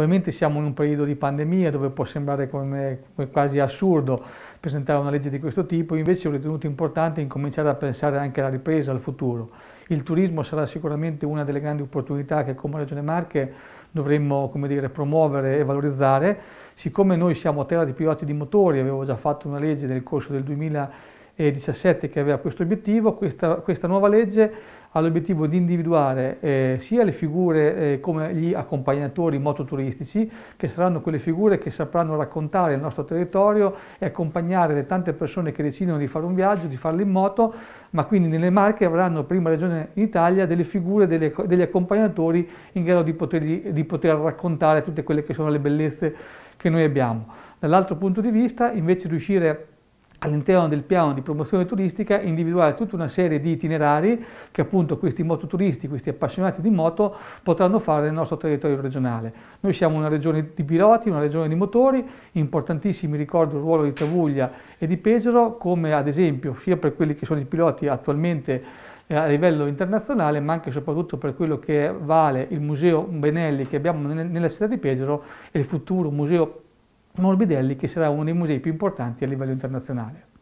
Ovviamente siamo in un periodo di pandemia dove può sembrare come, come quasi assurdo presentare una legge di questo tipo, invece ho ritenuto importante incominciare a pensare anche alla ripresa, al futuro. Il turismo sarà sicuramente una delle grandi opportunità che come Regione Marche dovremmo dire, promuovere e valorizzare. Siccome noi siamo terra di piloti di motori, avevo già fatto una legge nel corso del 2020, 2017 che aveva questo obiettivo, questa, questa nuova legge ha l'obiettivo di individuare eh, sia le figure eh, come gli accompagnatori mototuristici, che saranno quelle figure che sapranno raccontare il nostro territorio e accompagnare le tante persone che decidono di fare un viaggio, di farlo in moto, ma quindi nelle Marche avranno, prima regione in Italia, delle figure, delle, degli accompagnatori in grado di, potergli, di poter raccontare tutte quelle che sono le bellezze che noi abbiamo. Dall'altro punto di vista, invece riuscire a all'interno del piano di promozione turistica individuare tutta una serie di itinerari che appunto questi mototuristi, questi appassionati di moto potranno fare nel nostro territorio regionale. Noi siamo una regione di piloti, una regione di motori, importantissimi ricordo il ruolo di Tavuglia e di Pesaro come ad esempio sia per quelli che sono i piloti attualmente eh, a livello internazionale ma anche e soprattutto per quello che vale il museo Benelli che abbiamo nella città di Pesaro e il futuro museo Morbidelli che sarà uno dei musei più importanti a livello internazionale.